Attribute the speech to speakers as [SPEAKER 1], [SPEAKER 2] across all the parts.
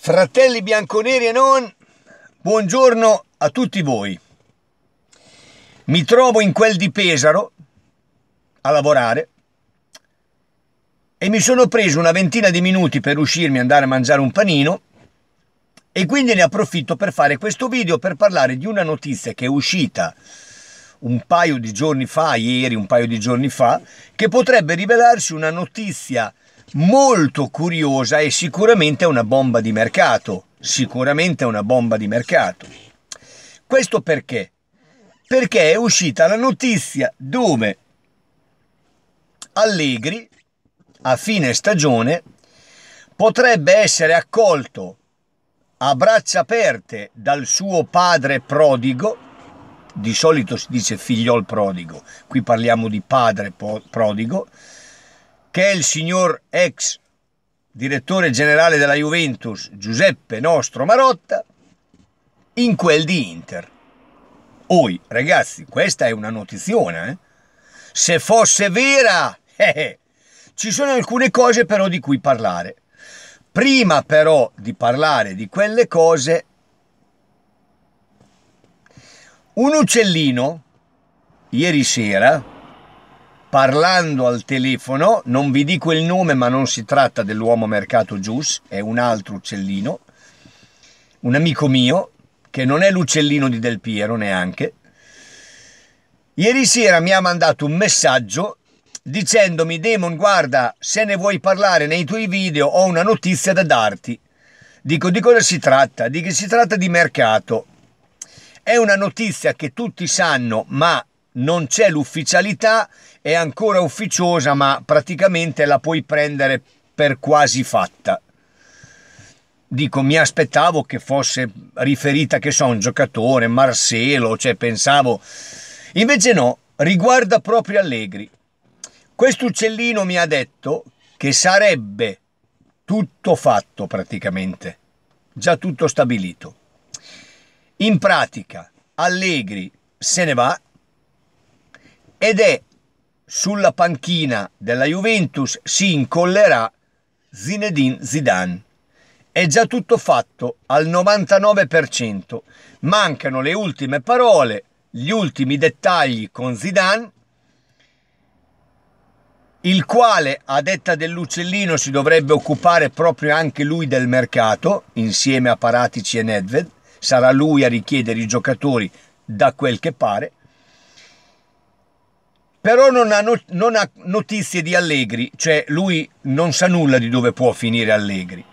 [SPEAKER 1] Fratelli bianconeri e non, buongiorno a tutti voi. Mi trovo in quel di Pesaro a lavorare e mi sono preso una ventina di minuti per uscirmi e andare a mangiare un panino e quindi ne approfitto per fare questo video per parlare di una notizia che è uscita un paio di giorni fa, ieri, un paio di giorni fa, che potrebbe rivelarsi una notizia molto curiosa e sicuramente è una bomba di mercato. Sicuramente è una bomba di mercato. Questo perché? Perché è uscita la notizia dove Allegri a fine stagione potrebbe essere accolto a braccia aperte dal suo padre prodigo di solito si dice figliol prodigo, qui parliamo di padre prodigo, che è il signor ex direttore generale della Juventus Giuseppe Nostro Marotta in quel di Inter. Oi, ragazzi, questa è una notiziona, eh? Se fosse vera, eh, eh, ci sono alcune cose però di cui parlare. Prima però di parlare di quelle cose, un uccellino, ieri sera, parlando al telefono, non vi dico il nome ma non si tratta dell'uomo mercato Gius, è un altro uccellino, un amico mio che non è l'uccellino di Del Piero neanche. Ieri sera mi ha mandato un messaggio dicendomi Demon guarda se ne vuoi parlare nei tuoi video ho una notizia da darti. Dico di cosa si tratta? Di che si tratta di mercato. È una notizia che tutti sanno ma non c'è l'ufficialità, è ancora ufficiosa, ma praticamente la puoi prendere per quasi fatta. Dico, mi aspettavo che fosse riferita, che so, un giocatore, Marcelo, cioè pensavo... Invece no, riguarda proprio Allegri. Questo uccellino mi ha detto che sarebbe tutto fatto praticamente, già tutto stabilito. In pratica, Allegri se ne va ed è sulla panchina della Juventus si incollerà Zinedine Zidane. È già tutto fatto al 99%. Mancano le ultime parole, gli ultimi dettagli con Zidane, il quale a detta dell'uccellino si dovrebbe occupare proprio anche lui del mercato, insieme a Paratici e Nedved. Sarà lui a richiedere i giocatori da quel che pare però non ha, not- non ha notizie di Allegri, cioè lui non sa nulla di dove può finire Allegri.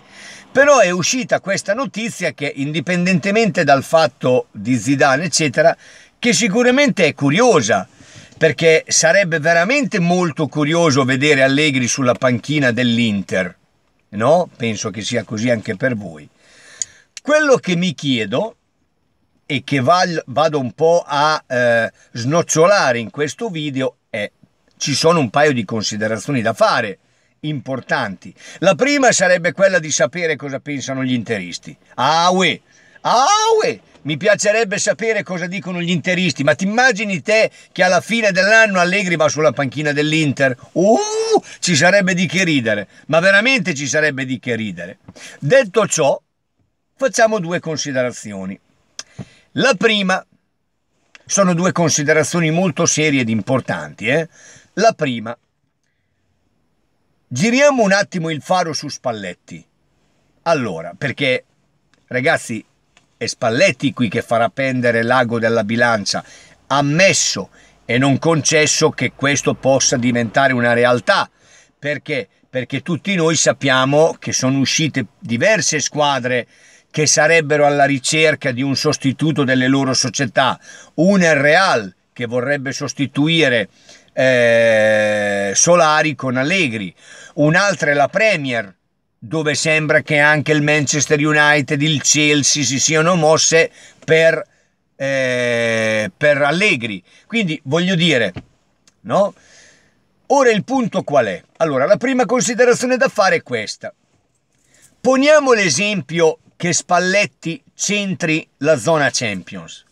[SPEAKER 1] Però è uscita questa notizia che, indipendentemente dal fatto di Zidane, eccetera, che sicuramente è curiosa, perché sarebbe veramente molto curioso vedere Allegri sulla panchina dell'Inter, no? Penso che sia così anche per voi. Quello che mi chiedo e che vado un po' a eh, snocciolare in questo video ci sono un paio di considerazioni da fare importanti. La prima sarebbe quella di sapere cosa pensano gli interisti. Ah, uè! Ah, uè! Mi piacerebbe sapere cosa dicono gli interisti, ma ti immagini te che alla fine dell'anno Allegri va sulla panchina dell'Inter? Uh, ci sarebbe di che ridere, ma veramente ci sarebbe di che ridere. Detto ciò, facciamo due considerazioni. La prima sono due considerazioni molto serie ed importanti, eh? La prima. Giriamo un attimo il faro su Spalletti. Allora, perché ragazzi, è Spalletti qui che farà pendere l'ago della bilancia, ammesso e non concesso che questo possa diventare una realtà. Perché? Perché tutti noi sappiamo che sono uscite diverse squadre che sarebbero alla ricerca di un sostituto delle loro società. Una è Real che vorrebbe sostituire eh, Solari con Allegri, un'altra è la Premier dove sembra che anche il Manchester United, il Chelsea si siano mosse per, eh, per Allegri. Quindi voglio dire, no? Ora il punto qual è? Allora, la prima considerazione da fare è questa. Poniamo l'esempio che Spalletti centri la zona Champions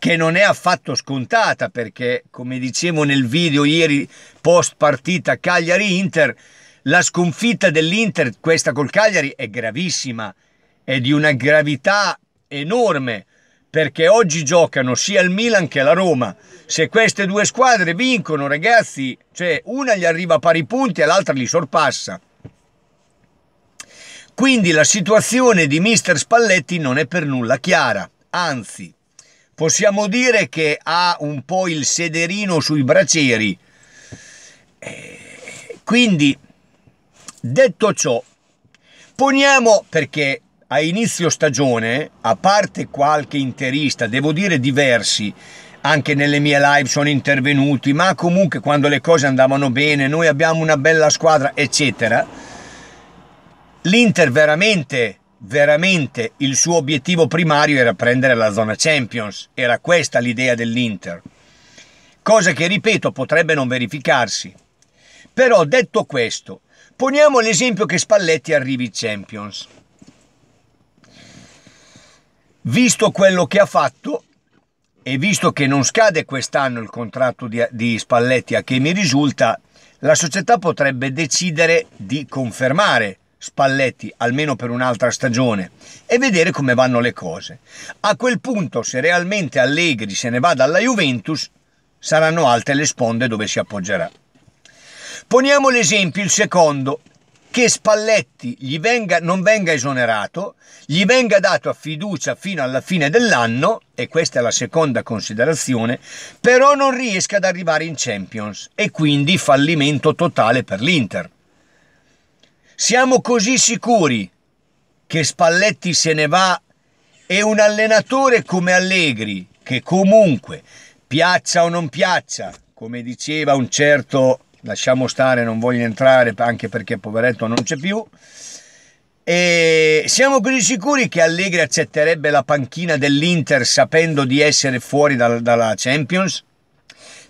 [SPEAKER 1] che non è affatto scontata perché, come dicevo nel video ieri post partita Cagliari-Inter, la sconfitta dell'Inter, questa col Cagliari, è gravissima, è di una gravità enorme perché oggi giocano sia il Milan che la Roma. Se queste due squadre vincono, ragazzi, cioè una gli arriva a pari punti e l'altra li sorpassa. Quindi la situazione di mister Spalletti non è per nulla chiara, anzi possiamo dire che ha un po' il sederino sui braccieri. Eh, quindi, detto ciò, poniamo perché a inizio stagione, a parte qualche interista, devo dire diversi, anche nelle mie live sono intervenuti, ma comunque quando le cose andavano bene, noi abbiamo una bella squadra, eccetera. L'Inter veramente veramente il suo obiettivo primario era prendere la zona Champions, era questa l'idea dell'Inter. Cosa che, ripeto, potrebbe non verificarsi. Però detto questo, poniamo l'esempio che Spalletti arrivi in Champions. Visto quello che ha fatto e visto che non scade quest'anno il contratto di, di Spalletti a che mi risulta, la società potrebbe decidere di confermare Spalletti almeno per un'altra stagione e vedere come vanno le cose. A quel punto, se realmente Allegri se ne va dalla Juventus, saranno alte le sponde dove si appoggerà. Poniamo l'esempio il secondo, che Spalletti venga, non venga esonerato, gli venga dato a fiducia fino alla fine dell'anno, e questa è la seconda considerazione, però non riesca ad arrivare in Champions e quindi fallimento totale per l'Inter. Siamo così sicuri che Spalletti se ne va e un allenatore come Allegri, che comunque piaccia o non piaccia, come diceva un certo, lasciamo stare, non voglio entrare anche perché poveretto non c'è più, e siamo così sicuri che Allegri accetterebbe la panchina dell'Inter sapendo di essere fuori dal, dalla Champions?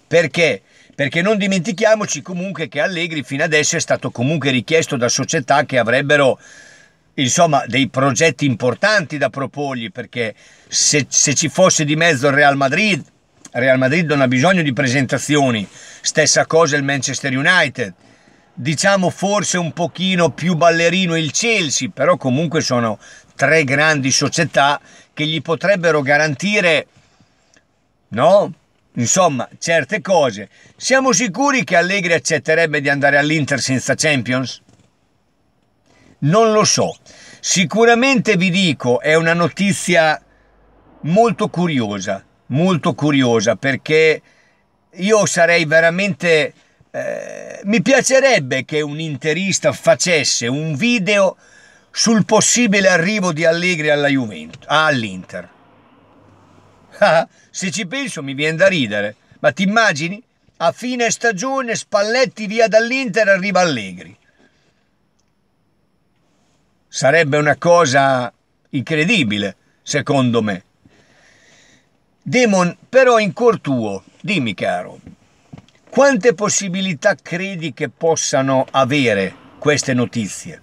[SPEAKER 1] Perché perché non dimentichiamoci comunque che Allegri fino adesso è stato comunque richiesto da società che avrebbero insomma dei progetti importanti da proporgli perché se, se ci fosse di mezzo il Real Madrid Real Madrid non ha bisogno di presentazioni stessa cosa il Manchester United diciamo forse un pochino più ballerino il Chelsea però comunque sono tre grandi società che gli potrebbero garantire no? Insomma, certe cose. Siamo sicuri che Allegri accetterebbe di andare all'Inter senza Champions? Non lo so. Sicuramente vi dico, è una notizia molto curiosa, molto curiosa, perché io sarei veramente... Eh, mi piacerebbe che un interista facesse un video sul possibile arrivo di Allegri alla Juventus, all'Inter. Se ci penso mi viene da ridere, ma ti immagini? A fine stagione Spalletti via dall'Inter arriva Allegri. Sarebbe una cosa incredibile, secondo me. Demon, però in cor tuo, dimmi caro, quante possibilità credi che possano avere queste notizie?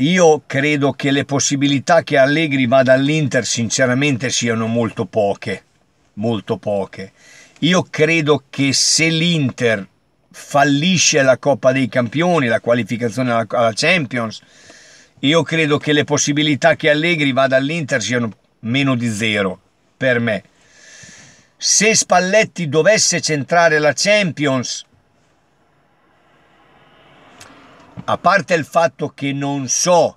[SPEAKER 1] Io credo che le possibilità che Allegri vada all'Inter sinceramente siano molto poche, molto poche. Io credo che se l'Inter fallisce la Coppa dei Campioni, la qualificazione alla Champions, io credo che le possibilità che Allegri vada all'Inter siano meno di zero per me. Se Spalletti dovesse centrare la Champions, a parte il fatto che non so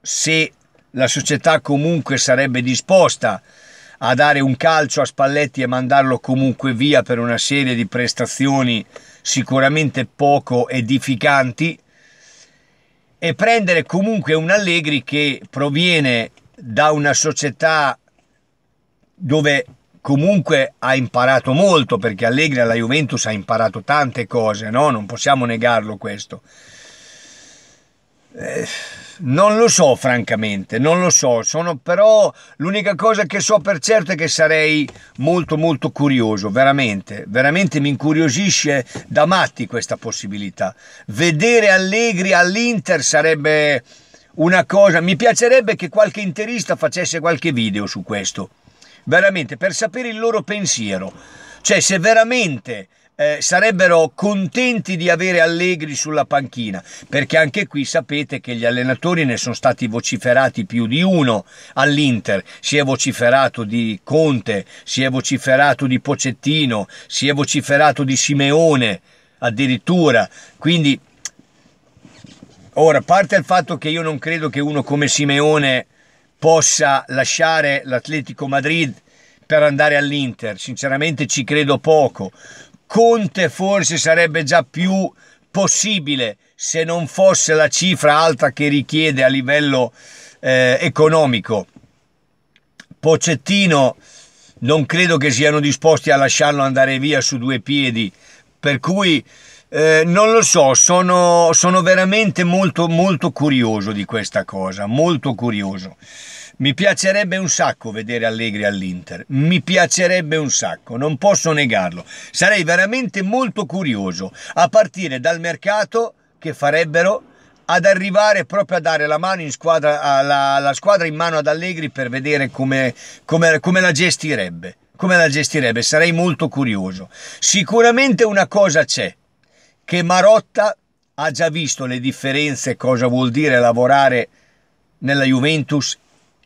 [SPEAKER 1] se la società comunque sarebbe disposta a dare un calcio a Spalletti e mandarlo comunque via per una serie di prestazioni sicuramente poco edificanti e prendere comunque un Allegri che proviene da una società dove comunque ha imparato molto perché Allegri alla Juventus ha imparato tante cose, no? non possiamo negarlo questo non lo so, francamente, non lo so. Sono però l'unica cosa che so per certo è che sarei molto, molto curioso. Veramente, veramente mi incuriosisce da matti questa possibilità. Vedere Allegri all'Inter sarebbe una cosa. Mi piacerebbe che qualche interista facesse qualche video su questo. Veramente, per sapere il loro pensiero. Cioè, se veramente eh, sarebbero contenti di avere Allegri sulla panchina, perché anche qui sapete che gli allenatori ne sono stati vociferati più di uno all'Inter, si è vociferato di Conte, si è vociferato di Pocettino, si è vociferato di Simeone addirittura, quindi ora parte il fatto che io non credo che uno come Simeone possa lasciare l'Atletico Madrid per andare all'Inter, sinceramente ci credo poco. Conte forse sarebbe già più possibile se non fosse la cifra alta che richiede a livello eh, economico. Pocettino non credo che siano disposti a lasciarlo andare via su due piedi, per cui eh, non lo so, sono, sono veramente molto molto curioso di questa cosa, molto curioso. Mi piacerebbe un sacco vedere Allegri all'Inter, mi piacerebbe un sacco, non posso negarlo. Sarei veramente molto curioso, a partire dal mercato che farebbero ad arrivare proprio a dare la mano in squadra, alla, alla squadra in mano ad Allegri per vedere come, come, come la gestirebbe. Come la gestirebbe, sarei molto curioso. Sicuramente una cosa c'è, che Marotta ha già visto le differenze, cosa vuol dire lavorare nella Juventus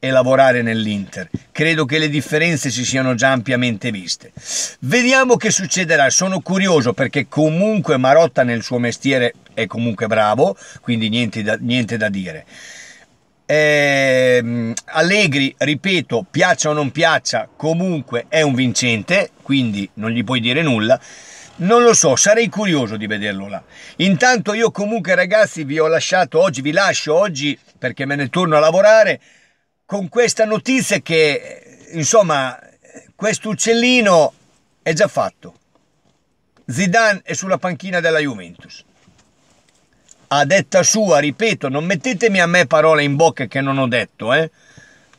[SPEAKER 1] e lavorare nell'Inter. Credo che le differenze si siano già ampiamente viste. Vediamo che succederà, sono curioso perché comunque Marotta nel suo mestiere è comunque bravo, quindi niente da, niente da dire. Eh, Allegri, ripeto, piaccia o non piaccia, comunque è un vincente, quindi non gli puoi dire nulla. Non lo so, sarei curioso di vederlo là. Intanto io comunque ragazzi vi ho lasciato oggi, vi lascio oggi perché me ne torno a lavorare con questa notizia che, insomma, questo uccellino è già fatto. Zidane è sulla panchina della Juventus. A detta sua, ripeto, non mettetemi a me parole in bocca che non ho detto, eh.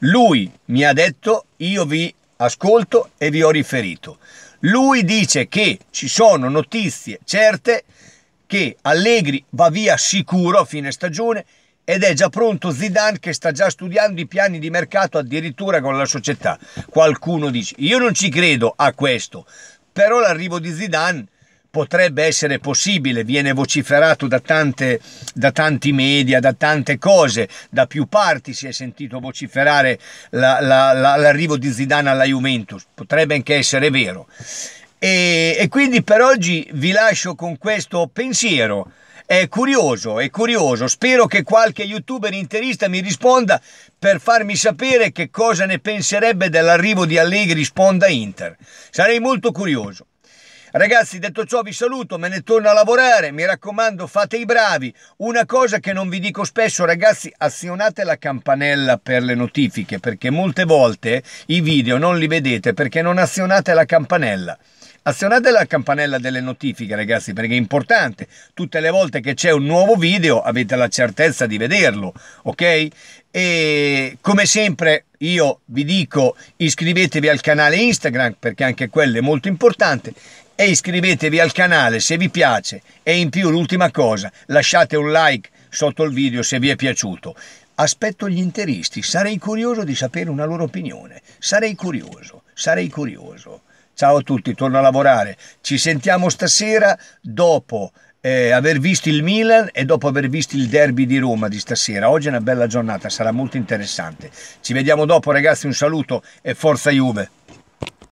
[SPEAKER 1] Lui mi ha detto, io vi ascolto e vi ho riferito. Lui dice che ci sono notizie certe che Allegri va via sicuro a fine stagione ed è già pronto Zidane che sta già studiando i piani di mercato addirittura con la società. Qualcuno dice, io non ci credo a questo, però l'arrivo di Zidane potrebbe essere possibile, viene vociferato da, tante, da, tanti media, da tante cose, da più parti si è sentito vociferare la, la, la, l'arrivo di Zidane alla Juventus, potrebbe anche essere vero. E, e quindi per oggi vi lascio con questo pensiero è curioso, è curioso. Spero che qualche youtuber interista mi risponda per farmi sapere che cosa ne penserebbe dell'arrivo di Allegri sponda Inter. Sarei molto curioso. Ragazzi, detto ciò vi saluto, me ne torno a lavorare, mi raccomando fate i bravi. Una cosa che non vi dico spesso, ragazzi, azionate la campanella per le notifiche, perché molte volte i video non li vedete perché non azionate la campanella. Azionate la campanella delle notifiche ragazzi perché è importante, tutte le volte che c'è un nuovo video avete la certezza di vederlo, ok? E come sempre io vi dico iscrivetevi al canale Instagram perché anche quello è molto importante e iscrivetevi al canale se vi piace e in più l'ultima cosa lasciate un like sotto il video se vi è piaciuto aspetto gli interisti sarei curioso di sapere una loro opinione sarei curioso sarei curioso Ciao a tutti, torno a lavorare. Ci sentiamo stasera dopo eh, aver visto il Milan e dopo aver visto il derby di Roma di stasera. Oggi è una bella giornata, sarà molto interessante. Ci vediamo dopo ragazzi, un saluto e forza Juve.